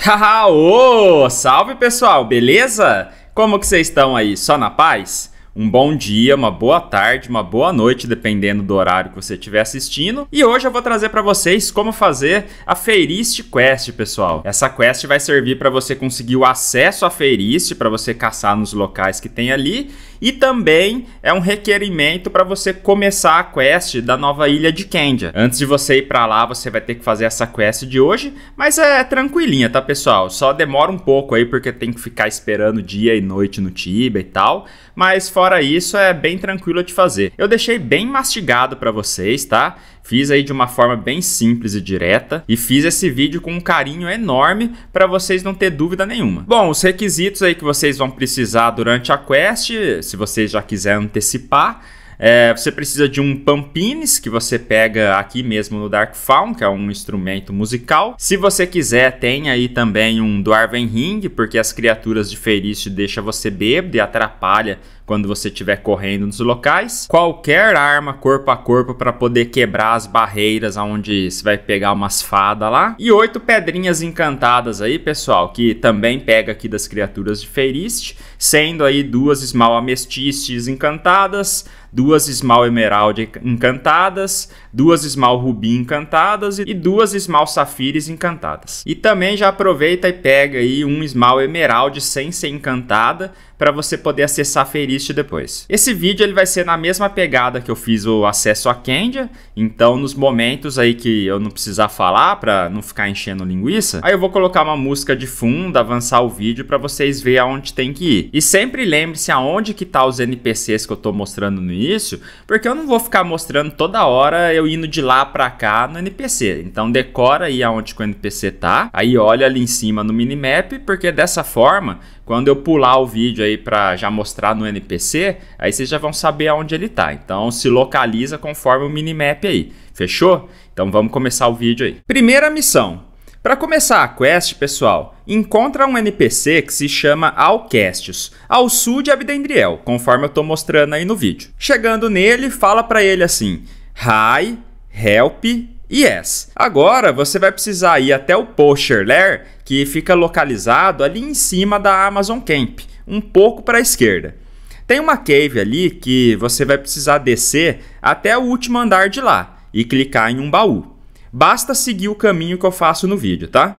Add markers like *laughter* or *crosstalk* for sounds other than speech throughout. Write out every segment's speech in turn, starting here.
*laughs* Haha, salve pessoal, beleza? Como que vocês estão aí? Só na paz? um bom dia, uma boa tarde, uma boa noite, dependendo do horário que você estiver assistindo. E hoje eu vou trazer para vocês como fazer a Feirist Quest, pessoal. Essa quest vai servir para você conseguir o acesso à Feirist, para você caçar nos locais que tem ali, e também é um requerimento para você começar a quest da nova ilha de Kendia. Antes de você ir para lá, você vai ter que fazer essa quest de hoje, mas é tranquilinha, tá, pessoal? Só demora um pouco aí porque tem que ficar esperando dia e noite no Tibia e tal, mas fora isso é bem tranquilo de fazer. Eu deixei bem mastigado para vocês, tá? Fiz aí de uma forma bem simples e direta e fiz esse vídeo com um carinho enorme para vocês não ter dúvida nenhuma. Bom, os requisitos aí que vocês vão precisar durante a quest, se vocês já quiserem antecipar, é, você precisa de um Pampines, que você pega aqui mesmo no Dark Faun, que é um instrumento musical. Se você quiser, tem aí também um Dwarven Ring, porque as criaturas de ferício deixam você bêbado e atrapalha quando você estiver correndo nos locais. Qualquer arma corpo a corpo para poder quebrar as barreiras aonde você vai pegar umas fadas lá. E oito pedrinhas encantadas aí, pessoal, que também pega aqui das criaturas de Feirist, sendo aí duas Small Amestistes encantadas, duas Small Emerald encantadas, duas Small Rubi encantadas e duas Small Safires encantadas. E também já aproveita e pega aí um Small Emerald sem ser encantada para você poder acessar Feirist assiste depois. Esse vídeo ele vai ser na mesma pegada que eu fiz o acesso à Kendia, então nos momentos aí que eu não precisar falar para não ficar enchendo linguiça, aí eu vou colocar uma música de fundo, avançar o vídeo para vocês verem aonde tem que ir. E sempre lembre-se aonde que tá os NPCs que eu tô mostrando no início, porque eu não vou ficar mostrando toda hora eu indo de lá para cá no NPC. Então decora aí aonde que o NPC tá, aí olha ali em cima no minimap, porque dessa forma quando eu pular o vídeo aí para já mostrar no NPC, aí vocês já vão saber aonde ele está. Então se localiza conforme o minimap aí. Fechou? Então vamos começar o vídeo aí. Primeira missão. Para começar a quest, pessoal, encontra um NPC que se chama Alcestius, ao sul de Abdendriel, conforme eu estou mostrando aí no vídeo. Chegando nele, fala para ele assim: "Hi, help Yes. Agora você vai precisar ir até o Pocher Lair, que fica localizado ali em cima da Amazon Camp, um pouco para a esquerda. Tem uma cave ali que você vai precisar descer até o último andar de lá e clicar em um baú. Basta seguir o caminho que eu faço no vídeo, tá?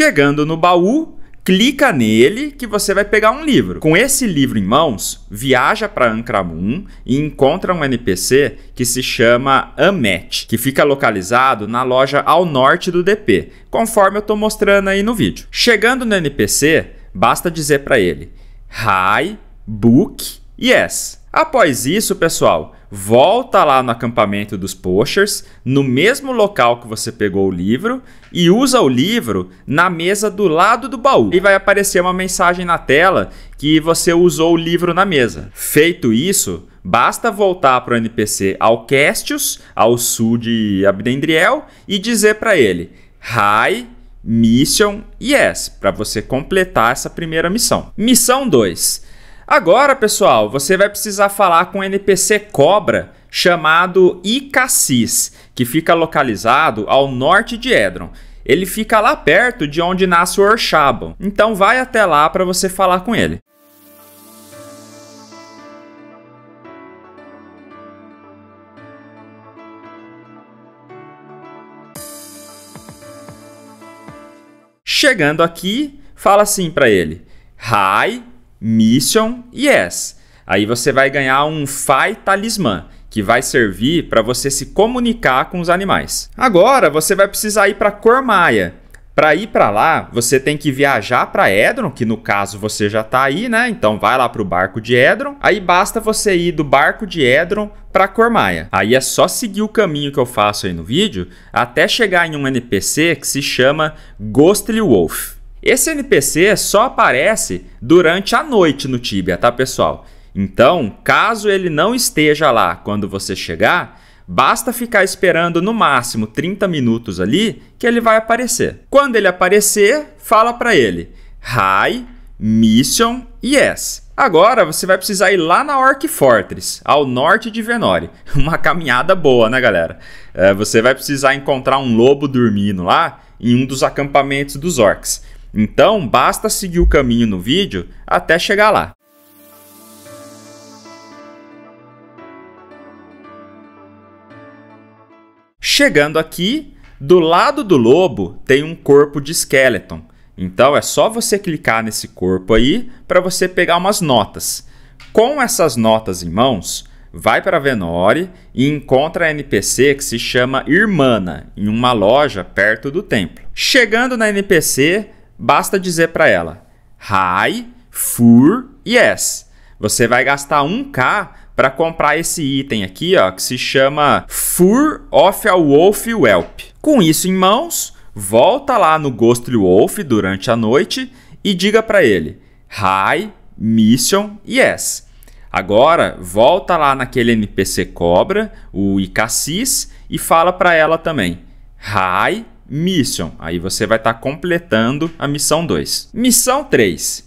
Chegando no baú, clica nele que você vai pegar um livro. Com esse livro em mãos, viaja para Ankramun e encontra um NPC que se chama Amet, que fica localizado na loja ao norte do DP, conforme eu estou mostrando aí no vídeo. Chegando no NPC, basta dizer para ele: "Hi, book, yes". Após isso, pessoal, volta lá no acampamento dos Pochers, no mesmo local que você pegou o livro, e usa o livro na mesa do lado do baú. E vai aparecer uma mensagem na tela que você usou o livro na mesa. Feito isso, basta voltar para o NPC Alcestius, ao sul de Abdendriel, e dizer para ele: Hi, Mission Yes, para você completar essa primeira missão. Missão 2 Agora, pessoal, você vai precisar falar com o NPC Cobra chamado Icassis, que fica localizado ao norte de Edron. Ele fica lá perto de onde nasce o Orshabon. Então vai até lá para você falar com ele. Chegando aqui, fala assim para ele: "Hi, Mission Yes. Aí você vai ganhar um Fai Talismã, que vai servir para você se comunicar com os animais. Agora você vai precisar ir para Cormaia. Para ir para lá, você tem que viajar para Edron, que no caso você já está aí, né? Então vai lá para o barco de Edron. Aí basta você ir do barco de Edron para Cormaia. Aí é só seguir o caminho que eu faço aí no vídeo até chegar em um NPC que se chama Ghostly Wolf. Esse NPC só aparece durante a noite no Tibia, tá pessoal? Então, caso ele não esteja lá quando você chegar, basta ficar esperando no máximo 30 minutos ali que ele vai aparecer. Quando ele aparecer, fala para ele: "Hi, mission yes". Agora você vai precisar ir lá na Orc Fortress, ao norte de Venore. *laughs* Uma caminhada boa, né, galera? É, você vai precisar encontrar um lobo dormindo lá em um dos acampamentos dos orcs. Então, basta seguir o caminho no vídeo até chegar lá. Chegando aqui, do lado do lobo tem um corpo de skeleton. Então é só você clicar nesse corpo aí para você pegar umas notas. Com essas notas em mãos, vai para Venore e encontra a NPC que se chama Irmana, em uma loja perto do templo. Chegando na NPC, Basta dizer para ela: Hi, Fur, Yes. Você vai gastar 1K para comprar esse item aqui, ó, que se chama Fur of a Wolf Whelp. Com isso em mãos, volta lá no Ghostly Wolf durante a noite e diga para ele: Hi, Mission, Yes. Agora, volta lá naquele NPC Cobra, o Icassis, e fala para ela também: Hi, Mission. Aí você vai estar tá completando a missão 2. Missão 3.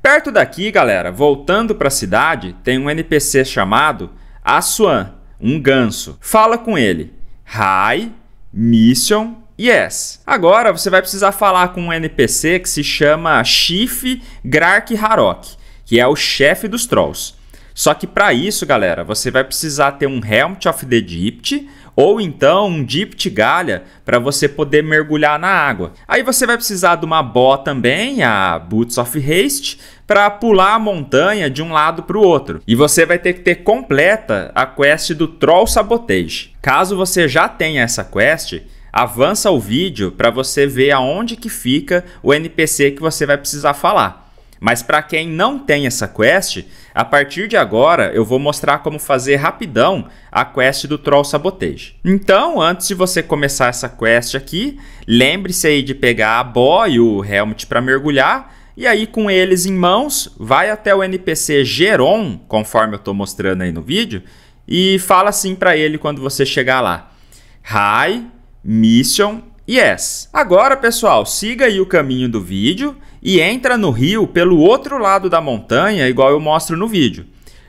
Perto daqui, galera, voltando para a cidade, tem um NPC chamado Aswan, um ganso. Fala com ele. Hi, Mission, Yes. Agora você vai precisar falar com um NPC que se chama Chief Grark Harok, que é o chefe dos Trolls. Só que para isso, galera, você vai precisar ter um Helmet of the Egypt, ou então um dipt galha para você poder mergulhar na água. Aí você vai precisar de uma bó também, a Boots of Haste, para pular a montanha de um lado para o outro. E você vai ter que ter completa a quest do Troll Sabotage. Caso você já tenha essa quest, avança o vídeo para você ver aonde que fica o NPC que você vai precisar falar. Mas para quem não tem essa quest, a partir de agora eu vou mostrar como fazer rapidão a quest do Troll Sabotage. Então, antes de você começar essa quest aqui, lembre-se aí de pegar a Bo e o Helmet para mergulhar, e aí com eles em mãos, vai até o NPC Geron, conforme eu estou mostrando aí no vídeo, e fala assim para ele quando você chegar lá. Hi, mission Yes. Agora, pessoal, siga aí o caminho do vídeo e entra no rio pelo outro lado da montanha, igual eu mostro no vídeo.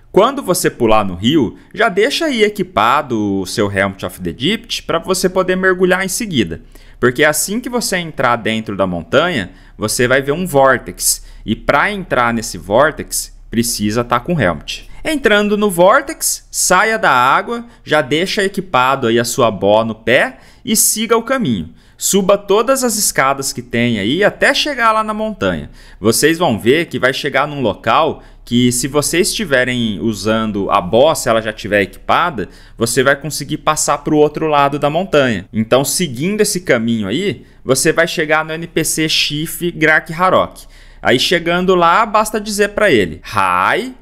Quando você pular no rio, já deixa aí equipado o seu Helmet of the Egypt para você poder mergulhar em seguida. Porque assim que você entrar dentro da montanha, você vai ver um vórtex. E para entrar nesse vórtex, precisa estar tá com helmet. Entrando no vórtex, saia da água, já deixa equipado aí a sua bó no pé e siga o caminho. Suba todas as escadas que tem aí até chegar lá na montanha. Vocês vão ver que vai chegar num local que se vocês estiverem usando a boss, ela já estiver equipada, você vai conseguir passar para o outro lado da montanha. Então, seguindo esse caminho aí, você vai chegar no NPC Chief Grak Harok. Aí chegando lá, basta dizer para ele: "Hi,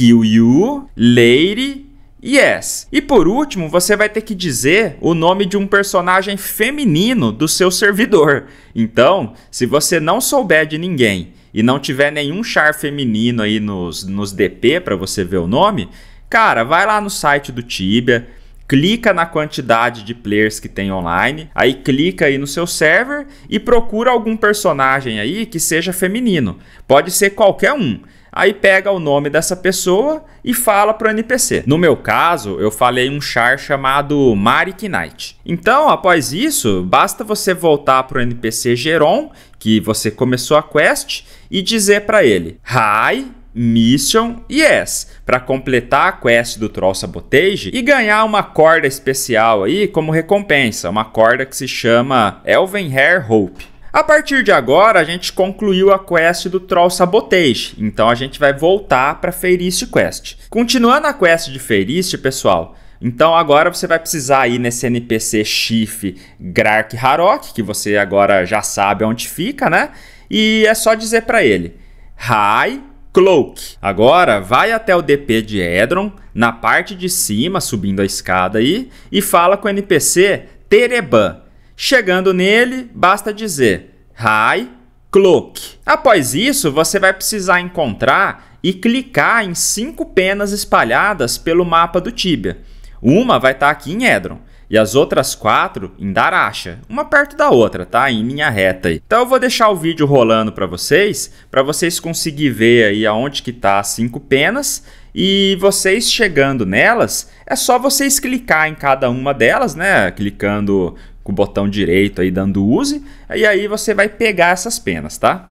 you, Lady Yes. E por último, você vai ter que dizer o nome de um personagem feminino do seu servidor. Então, se você não souber de ninguém e não tiver nenhum char feminino aí nos, nos DP para você ver o nome, cara, vai lá no site do Tibia, clica na quantidade de players que tem online, aí clica aí no seu server e procura algum personagem aí que seja feminino. Pode ser qualquer um aí pega o nome dessa pessoa e fala para o NPC. No meu caso, eu falei um char chamado Marik Knight. Então, após isso, basta você voltar para o NPC Geron, que você começou a quest, e dizer para ele: Hi, Mission Yes, para completar a quest do Troll Sabotage e ganhar uma corda especial aí como recompensa, uma corda que se chama Elven Hair Hope. A partir de agora, a gente concluiu a quest do Troll Sabotage, então a gente vai voltar para Feiriste Quest. Continuando a quest de Feiriste, pessoal, então agora você vai precisar ir nesse NPC Chief Grark Harok, que você agora já sabe onde fica, né? E é só dizer para ele: "Hi, Cloak". Agora vai até o DP de Edron, na parte de cima, subindo a escada aí, e fala com o NPC Tereban. Chegando nele, basta dizer Hi Cloak. Após isso, você vai precisar encontrar e clicar em cinco penas espalhadas pelo mapa do Tibia. Uma vai estar tá aqui em Edron e as outras quatro em Daracha, uma perto da outra, tá? Em linha reta. Aí. Então eu vou deixar o vídeo rolando para vocês, para vocês conseguir ver aí aonde que tá as cinco penas e vocês chegando nelas, é só vocês clicar em cada uma delas, né? Clicando com o botão direito aí dando use, e aí você vai pegar essas penas, tá?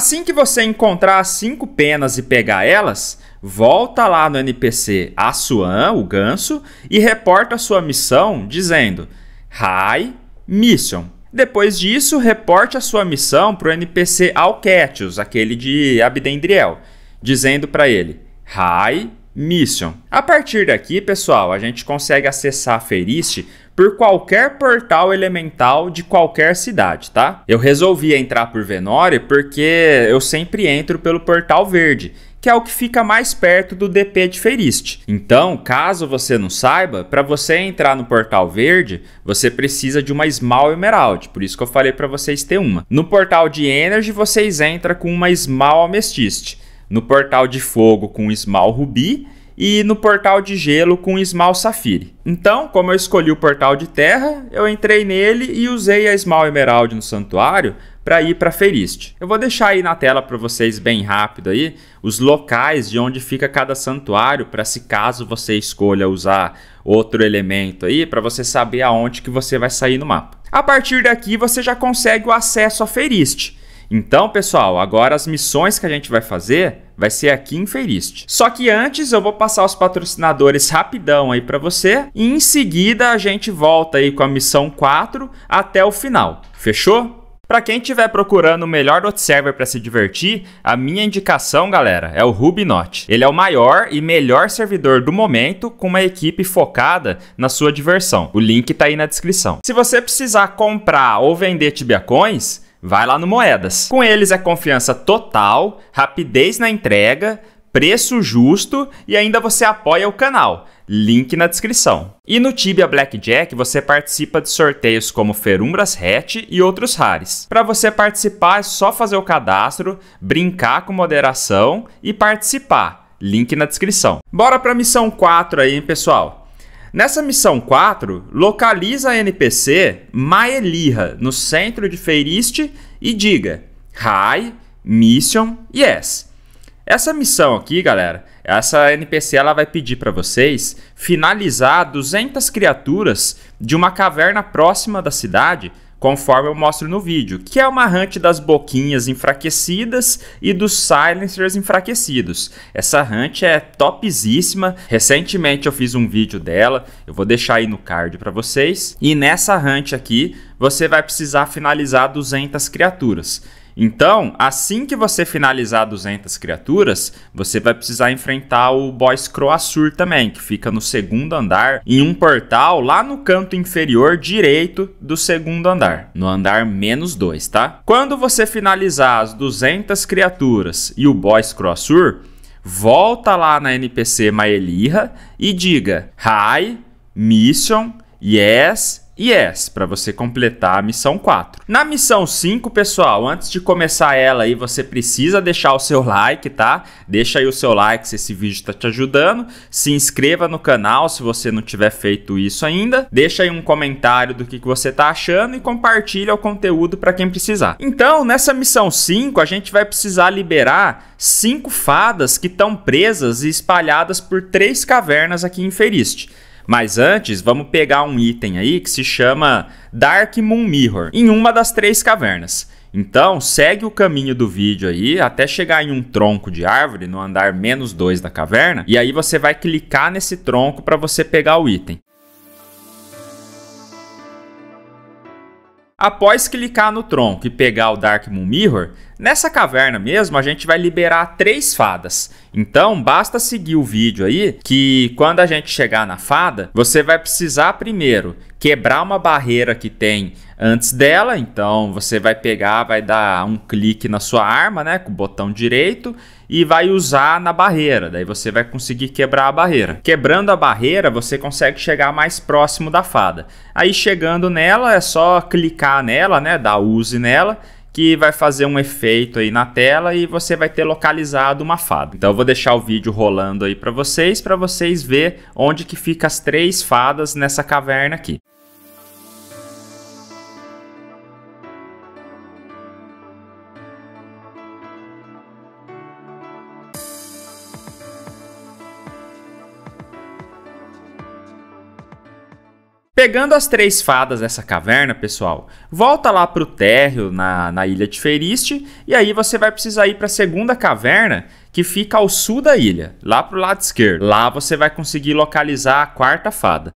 Assim que você encontrar as cinco penas e pegar elas, volta lá no NPC Asuan, o ganso, e reporta sua missão dizendo High Mission. Depois disso, reporte a sua missão para o NPC Alketius, aquele de Abdendriel, dizendo para ele High Mission. A partir daqui, pessoal, a gente consegue acessar a por qualquer portal elemental de qualquer cidade, tá? Eu resolvi entrar por Venore porque eu sempre entro pelo portal verde, que é o que fica mais perto do DP de Feriste. Então, caso você não saiba, para você entrar no Portal Verde, você precisa de uma Small Emerald, por isso que eu falei para vocês ter uma. No Portal de Energy, vocês entram com uma Small Amethyst no portal de fogo com esmal rubi e no portal de gelo com esmal safire. Então, como eu escolhi o portal de terra, eu entrei nele e usei a esmal emerald no santuário para ir para Feriste. Eu vou deixar aí na tela para vocês bem rápido aí os locais de onde fica cada santuário para se caso você escolha usar outro elemento aí para você saber aonde que você vai sair no mapa. A partir daqui você já consegue o acesso a Feriste. Então, pessoal, agora as missões que a gente vai fazer vai ser aqui em Feirist. Só que antes eu vou passar os patrocinadores rapidão aí para você e em seguida a gente volta aí com a missão 4 até o final. Fechou? Para quem estiver procurando o melhor dot server para se divertir, a minha indicação, galera, é o Rubinot. Ele é o maior e melhor servidor do momento com uma equipe focada na sua diversão. O link tá aí na descrição. Se você precisar comprar ou vender Tibia Coins Vai lá no Moedas. Com eles é confiança total, rapidez na entrega, preço justo e ainda você apoia o canal. Link na descrição. E no Tibia Blackjack você participa de sorteios como Ferumbras Hatch e outros rares. Para você participar é só fazer o cadastro, brincar com moderação e participar. Link na descrição. Bora para missão 4 aí, pessoal. Nessa missão 4, localiza a NPC Maelirra no centro de Feiriste e diga Hi, Mission, Yes. Essa missão aqui, galera, essa NPC ela vai pedir para vocês finalizar 200 criaturas de uma caverna próxima da cidade conforme eu mostro no vídeo, que é uma hunt das boquinhas enfraquecidas e dos silencers enfraquecidos. Essa hunt é topzíssima, recentemente eu fiz um vídeo dela, eu vou deixar aí no card para vocês. E nessa hunt aqui, você vai precisar finalizar 200 criaturas. Então, assim que você finalizar 200 criaturas, você vai precisar enfrentar o boss Croassur também, que fica no segundo andar, em um portal lá no canto inferior direito do segundo andar, no andar menos 2, tá? Quando você finalizar as 200 criaturas e o boss Croassur, volta lá na NPC Maelirra e diga Hi, Mission, Yes, e Yes, para você completar a missão 4. Na missão 5, pessoal, antes de começar ela aí, você precisa deixar o seu like, tá? Deixa aí o seu like se esse vídeo está te ajudando. Se inscreva no canal se você não tiver feito isso ainda. Deixa aí um comentário do que, que você tá achando e compartilha o conteúdo para quem precisar. Então, nessa missão 5, a gente vai precisar liberar cinco fadas que estão presas e espalhadas por três cavernas aqui em Feriste. Mas antes, vamos pegar um item aí que se chama Dark Moon Mirror, em uma das três cavernas. Então, segue o caminho do vídeo aí até chegar em um tronco de árvore no andar menos 2 da caverna, e aí você vai clicar nesse tronco para você pegar o item. Após clicar no tronco e pegar o Dark Moon Mirror, Nessa caverna mesmo, a gente vai liberar três fadas. Então, basta seguir o vídeo aí, que quando a gente chegar na fada, você vai precisar primeiro quebrar uma barreira que tem antes dela. Então, você vai pegar, vai dar um clique na sua arma, né, com o botão direito e vai usar na barreira. Daí você vai conseguir quebrar a barreira. Quebrando a barreira, você consegue chegar mais próximo da fada. Aí chegando nela, é só clicar nela, né, dar use nela que vai fazer um efeito aí na tela e você vai ter localizado uma fada. Então eu vou deixar o vídeo rolando aí para vocês, para vocês ver onde que fica as três fadas nessa caverna aqui. Pegando as três fadas dessa caverna, pessoal, volta lá para o térreo, na, na ilha de Feriste, e aí você vai precisar ir para a segunda caverna, que fica ao sul da ilha, lá para o lado esquerdo. Lá você vai conseguir localizar a quarta fada.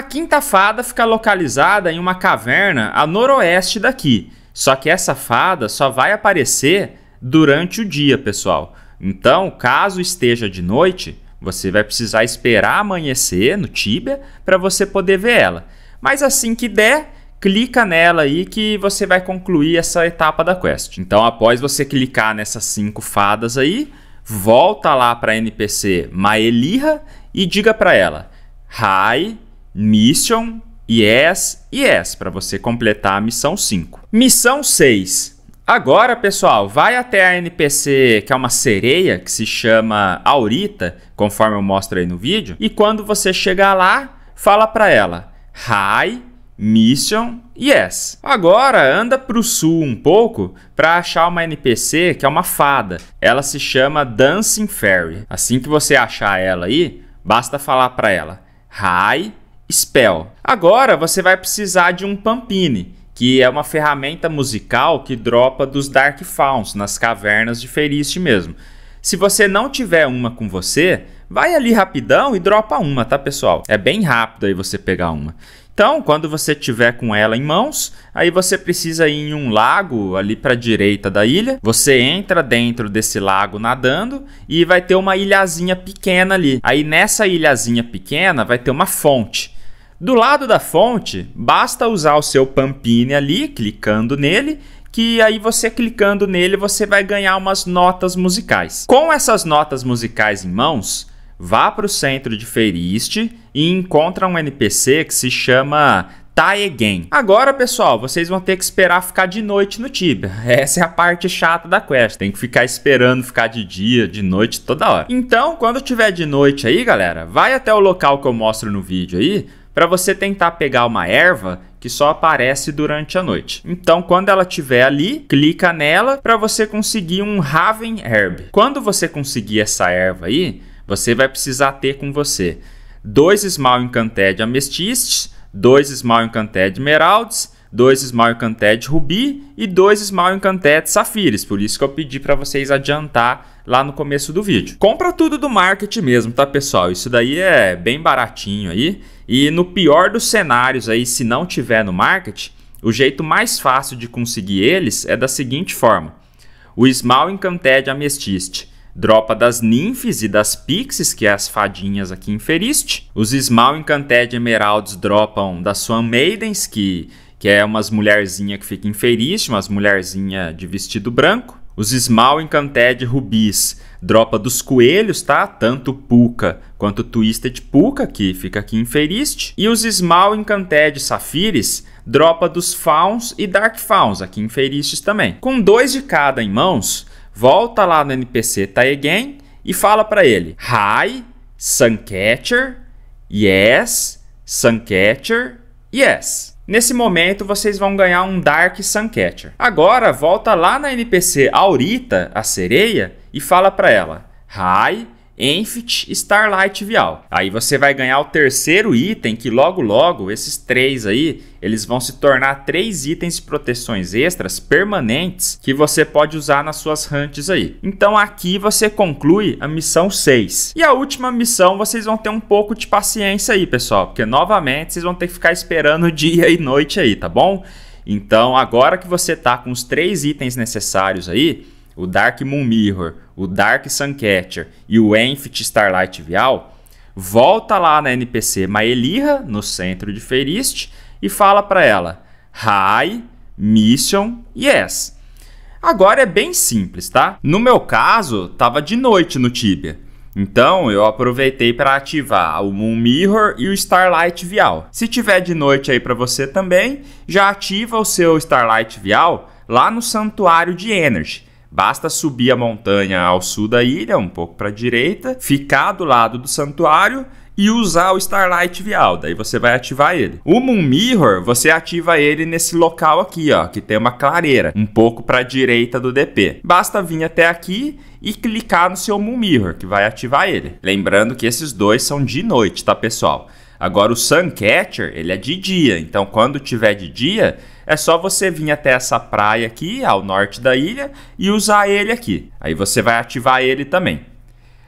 A Quinta Fada fica localizada em uma caverna a noroeste daqui, só que essa fada só vai aparecer durante o dia, pessoal. Então, caso esteja de noite, você vai precisar esperar amanhecer no Tibia para você poder ver ela. Mas assim que der, clica nela aí que você vai concluir essa etapa da quest. Então, após você clicar nessas cinco fadas aí, volta lá para a NPC Maelira e diga para ela: "Hi, Mission, Yes, Yes, para você completar a missão 5. Missão 6. Agora, pessoal, vai até a NPC, que é uma sereia, que se chama Aurita, conforme eu mostro aí no vídeo, e quando você chegar lá, fala para ela: "Hi, Mission Yes. Agora anda para o sul um pouco para achar uma NPC que é uma fada. Ela se chama Dancing Fairy. Assim que você achar ela aí, basta falar para ela: "Hi, Spell. Agora você vai precisar de um Pampini, que é uma ferramenta musical que dropa dos Dark Fauns, nas cavernas de Feriste mesmo. Se você não tiver uma com você, vai ali rapidão e dropa uma, tá pessoal? É bem rápido aí você pegar uma. Então, quando você tiver com ela em mãos, aí você precisa ir em um lago ali para a direita da ilha. Você entra dentro desse lago nadando e vai ter uma ilhazinha pequena ali. Aí nessa ilhazinha pequena vai ter uma fonte. Do lado da fonte, basta usar o seu Pampini ali, clicando nele, que aí você clicando nele você vai ganhar umas notas musicais. Com essas notas musicais em mãos, vá para o centro de Feiriste e encontra um NPC que se chama Die Again. Agora, pessoal, vocês vão ter que esperar ficar de noite no Tibia. *laughs* Essa é a parte chata da quest. Tem que ficar esperando ficar de dia, de noite, toda hora. Então, quando tiver de noite aí, galera, vai até o local que eu mostro no vídeo aí, para você tentar pegar uma erva que só aparece durante a noite. Então, quando ela estiver ali, clica nela para você conseguir um Raven Herb. Quando você conseguir essa erva aí, você vai precisar ter com você dois Small Encanted Amethysts, dois Small Encanted Emeralds, dois Small Encanted Rubi e dois Small Encanted Safires. Por isso que eu pedi para vocês adiantar lá no começo do vídeo. Compra tudo do market mesmo, tá pessoal? Isso daí é bem baratinho aí. E no pior dos cenários aí, se não tiver no market, o jeito mais fácil de conseguir eles é da seguinte forma: o Small Encanted Amestiste dropa das ninfes e das pixies, que é as fadinhas aqui em Feriste. Os Small Encanted Emeralds dropam das Swan Maidens, que, que é umas mulherzinha que fica em Feriste, umas mulherzinha de vestido branco. Os Small Encanted Rubis dropa dos coelhos, tá? Tanto Puka quanto Twisted Puka, que fica aqui em Ferist. E os Small Encanted Safires, dropa dos Fauns e Dark Fauns, aqui em Feristes também. Com dois de cada em mãos, volta lá no NPC Taegen e fala para ele: Hi, Suncatcher, yes, Suncatcher, yes. Nesse momento, vocês vão ganhar um Dark Suncatcher. Agora, volta lá na NPC Aurita, a sereia, e fala para ela: Hi, Enfit, Starlight Vial. Aí você vai ganhar o terceiro item, que logo logo, esses três aí, eles vão se tornar três itens de proteções extras permanentes que você pode usar nas suas hunts aí. Então aqui você conclui a missão 6. E a última missão, vocês vão ter um pouco de paciência aí, pessoal, porque novamente vocês vão ter que ficar esperando dia e noite aí, tá bom? Então, agora que você tá com os três itens necessários aí, o Dark Moon Mirror, o Dark Suncatcher e o Enfit Starlight Vial, volta lá na NPC Maelira, no centro de Ferist, e fala para ela: Hi, Mission, Yes. Agora é bem simples, tá? No meu caso, tava de noite no Tibia. Então eu aproveitei para ativar o Moon Mirror e o Starlight Vial. Se tiver de noite aí para você também, já ativa o seu Starlight Vial lá no Santuário de Energy. Basta subir a montanha ao sul da ilha, um pouco para a direita, ficar do lado do santuário e usar o Starlight Vial. Daí você vai ativar ele. O Moon Mirror, você ativa ele nesse local aqui, ó, que tem uma clareira, um pouco para a direita do DP. Basta vir até aqui e clicar no seu Moon Mirror, que vai ativar ele. Lembrando que esses dois são de noite, tá, pessoal? Agora o Suncatcher, ele é de dia, então quando tiver de dia, é só você vir até essa praia aqui, ao norte da ilha, e usar ele aqui. Aí você vai ativar ele também.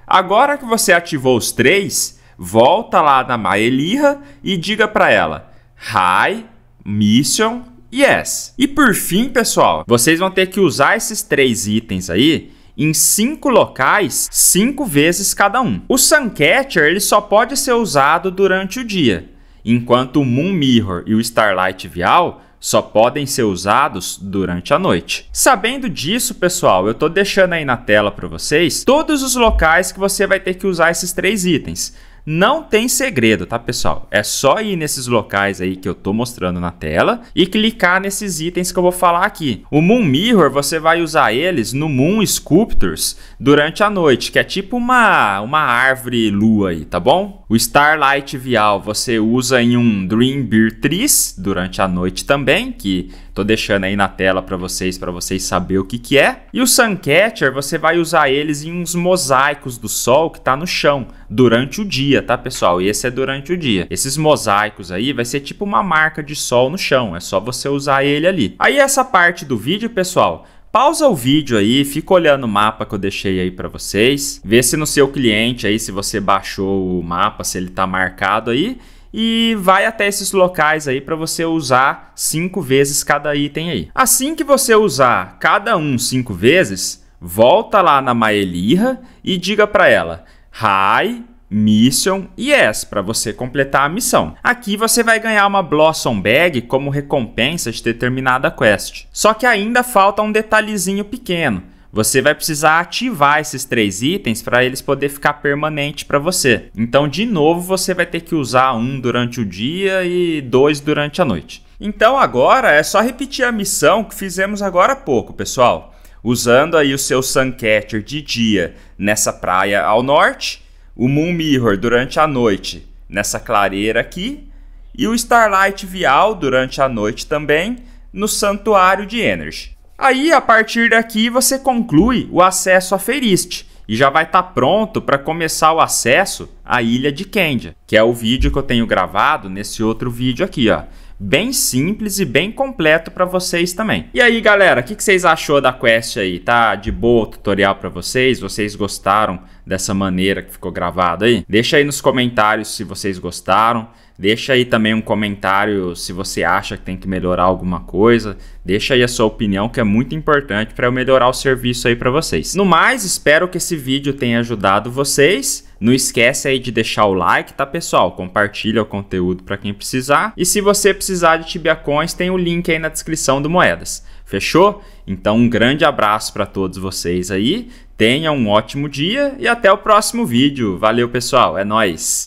Agora que você ativou os três, volta lá na Maelirra e diga para ela: Hi, Mission, Yes. E por fim, pessoal, vocês vão ter que usar esses três itens aí em cinco locais, cinco vezes cada um. O Suncatcher ele só pode ser usado durante o dia, enquanto o Moon Mirror e o Starlight Vial só podem ser usados durante a noite. Sabendo disso, pessoal, eu estou deixando aí na tela para vocês todos os locais que você vai ter que usar esses três itens. Não tem segredo, tá, pessoal? É só ir nesses locais aí que eu tô mostrando na tela e clicar nesses itens que eu vou falar aqui. O Moon Mirror, você vai usar eles no Moon Sculptors durante a noite, que é tipo uma, uma árvore lua aí, tá bom? O Starlight Vial, você usa em um Dream Beer Trees durante a noite também, que tô deixando aí na tela para vocês, para vocês saber o que que é. E o Suncatcher, você vai usar eles em uns mosaicos do sol que tá no chão durante o dia, tá, pessoal? E esse é durante o dia. Esses mosaicos aí vai ser tipo uma marca de sol no chão, é só você usar ele ali. Aí essa parte do vídeo, pessoal, Pausa o vídeo aí, fica olhando o mapa que eu deixei aí para vocês, vê se no seu cliente aí se você baixou o mapa, se ele tá marcado aí e vai até esses locais aí para você usar cinco vezes cada item aí. Assim que você usar cada um cinco vezes, volta lá na Maelirra e diga para ela: High, Mission e Yes, para você completar a missão. Aqui você vai ganhar uma Blossom Bag como recompensa de determinada quest. Só que ainda falta um detalhezinho pequeno. Você vai precisar ativar esses três itens para eles poder ficar permanente para você. Então, de novo, você vai ter que usar um durante o dia e dois durante a noite. Então, agora é só repetir a missão que fizemos agora há pouco, pessoal usando aí o seu suncatcher de dia nessa praia ao norte, o moon mirror durante a noite nessa clareira aqui e o starlight vial durante a noite também no santuário de Energy. Aí, a partir daqui, você conclui o acesso a Feriste, e já vai estar tá pronto para começar o acesso à ilha de Kendia, que é o vídeo que eu tenho gravado nesse outro vídeo aqui, ó. Bem simples e bem completo para vocês também. E aí, galera, o que, que, vocês achou da quest aí? Tá de boa o tutorial para vocês? Vocês gostaram dessa maneira que ficou gravado aí? Deixa aí nos comentários se vocês gostaram. Deixa aí também um comentário se você acha que tem que melhorar alguma coisa. Deixa aí a sua opinião que é muito importante para eu melhorar o serviço aí para vocês. No mais, espero que esse vídeo tenha ajudado vocês. Não esquece aí de deixar o like, tá pessoal? Compartilha o conteúdo para quem precisar. E se você precisar de Tibia Coins, tem o link aí na descrição do Moedas. Fechou? Então um grande abraço para todos vocês aí. Tenha um ótimo dia e até o próximo vídeo. Valeu, pessoal. É nós.